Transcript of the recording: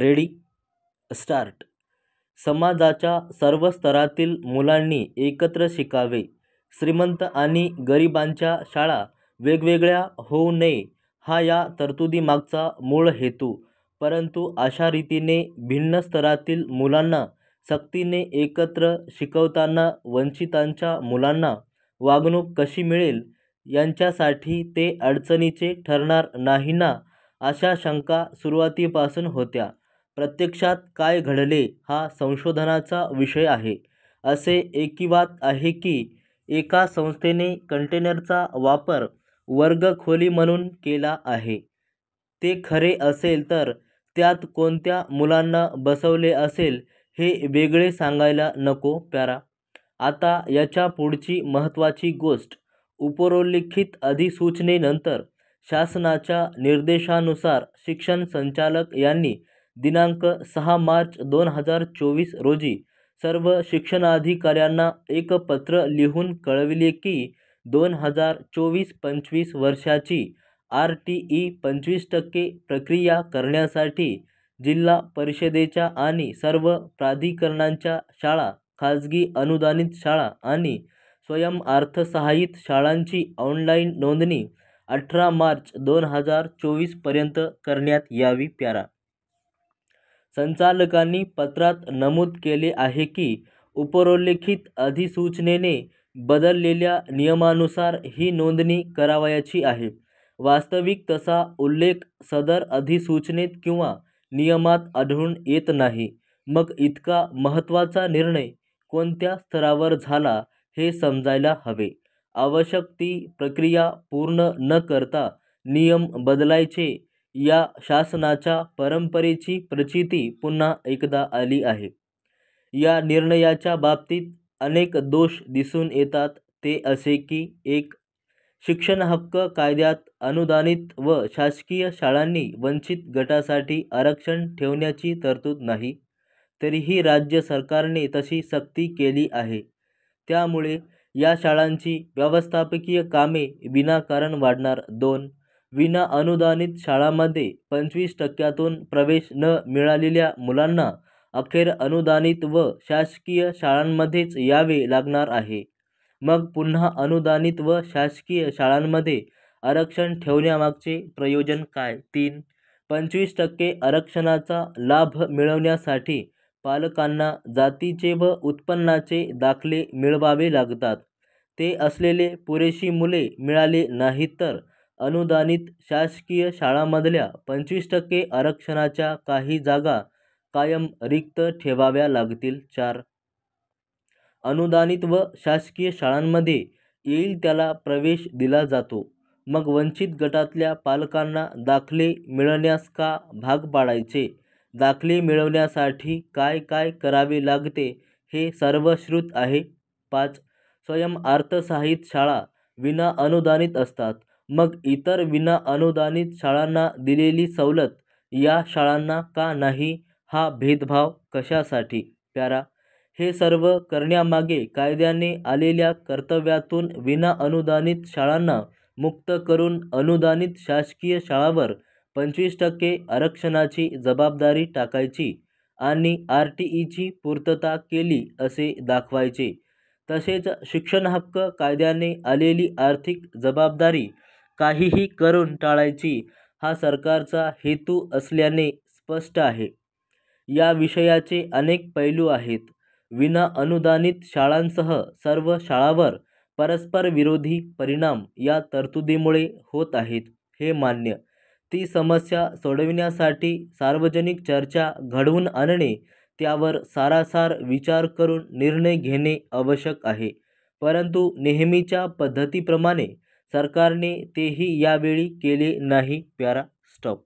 ready start समाजाच्या सर्व स्तरातील मुलांनी एकत्र शिकावे श्रीमंत आणि गरिबांच्या शाळा वेगवेगळ्या होऊ नये हा या तरतुदीमागचा मूळ हेतू परंतु अशा रीतीने भिन्न स्तरातील मुलांना सक्तीने एकत्र शिकवताना वंचितांच्या मुलांना वागणूक कशी मिळेल यांच्यासाठी ते अडचणीचे ठरणार नाही ना अशा शंका सुरुवातीपासून होत्या प्रत्यक्षात काय घडले हा संशोधनाचा विषय आहे असे एकीवात आहे की एका संस्थेने कंटेनरचा वापर वर्गखोली म्हणून केला आहे ते खरे असेल तर त्यात कोणत्या मुलांना बसवले असेल हे वेगळे सांगायला नको प्यारा आता याच्या पुढची महत्त्वाची गोष्ट उपरोल्लिखित अधिसूचनेनंतर शासनाच्या निर्देशानुसार शिक्षण संचालक यांनी दिनांक सहा मार्च दोन हजार चोवीस रोजी सर्व शिक्षणाधिकाऱ्यांना एक पत्र लिहून कळविले की दोन हजार चोवीस पंचवीस वर्षाची आर टी ई पंचवीस टक्के प्रक्रिया करण्यासाठी जिल्हा परिषदेच्या आणि सर्व प्राधिकरणांच्या शाळा खाजगी अनुदानित शाळा आणि स्वयं अर्थसहाय्यित शाळांची ऑनलाईन नोंदणी अठरा मार्च दोन हजार चोवीसपर्यंत करण्यात यावी प्यारा संचालकांनी पत्रात नमूद केले आहे की उपरोल्लेखित अधिसूचनेने बदललेल्या नियमानुसार ही नोंदणी करावयाची आहे वास्तविक तसा उल्लेख सदर अधिसूचनेत किंवा नियमात आढळून येत नाही मग इतका महत्त्वाचा निर्णय कोणत्या स्तरावर झाला हे समजायला हवे आवश्यक ती प्रक्रिया पूर्ण न करता नियम बदलायचे या शासनाच्या परंपरेची प्रचिती पुन्हा एकदा आली आहे या निर्णयाच्या बाबतीत अनेक दोष दिसून येतात ते असे की एक शिक्षण हक्क कायद्यात अनुदानित व शासकीय शाळांनी वंचित गटासाठी आरक्षण ठेवण्याची तरतूद नाही तरीही राज्य सरकारने तशी सक्ती केली आहे त्यामुळे या शाळांची व्यवस्थापकीय कामे विनाकारण वाढणार दोन विना अनुदानित शाळांमध्ये पंचवीस टक्क्यातून प्रवेश न मिळालेल्या मुलांना अखेर अनुदानित व शासकीय शाळांमध्येच यावे लागणार आहे मग पुन्हा अनुदानित व शासकीय शाळांमध्ये आरक्षण ठेवण्यामागचे प्रयोजन काय तीन पंचवीस टक्के आरक्षणाचा लाभ मिळवण्यासाठी पालकांना जातीचे व उत्पन्नाचे दाखले मिळवावे लागतात ते असलेले पुरेशी मुले मिळाले नाहीत तर अनुदानित शासकीय शाळांमधल्या पंचवीस टक्के आरक्षणाच्या काही जागा कायम रिक्त ठेवाव्या लागतील चार अनुदानित व शासकीय शाळांमध्ये येईल त्याला प्रवेश दिला जातो मग वंचित गटातल्या पालकांना दाखले मिळण्यास का भाग पाडायचे दाखले मिळवण्यासाठी काय काय करावे लागते हे सर्वश्रुत आहे पाच स्वयं अर्थसाहित शाळा विना अनुदानित असतात मग इतर विनाअनुदानित शाळांना दिलेली सवलत या शाळांना का नाही हा भेदभाव कशासाठी प्यारा हे सर्व करण्यामागे कायद्याने आलेल्या कर्तव्यातून विनाअनुदानित शाळांना मुक्त करून अनुदानित शासकीय शाळावर पंचवीस टक्के आरक्षणाची जबाबदारी टाकायची आणि आर टी ईची पूर्तता केली असे दाखवायचे तसेच शिक्षण हक्क कायद्याने आलेली आर्थिक जबाबदारी काहीही करून टाळायची हा सरकारचा हेतू असल्याने स्पष्ट आहे या विषयाचे अनेक पैलू आहेत विना अनुदानित शाळांसह सर्व परस्पर विरोधी परिणाम या तरतुदीमुळे होत आहेत हे मान्य ती समस्या सोडविण्यासाठी सार्वजनिक चर्चा घडवून आणणे त्यावर सारासार विचार करून निर्णय घेणे आवश्यक आहे परंतु नेहमीच्या पद्धतीप्रमाणे सरकारने तेही यावेळी केले नाही प्यारा स्टॉप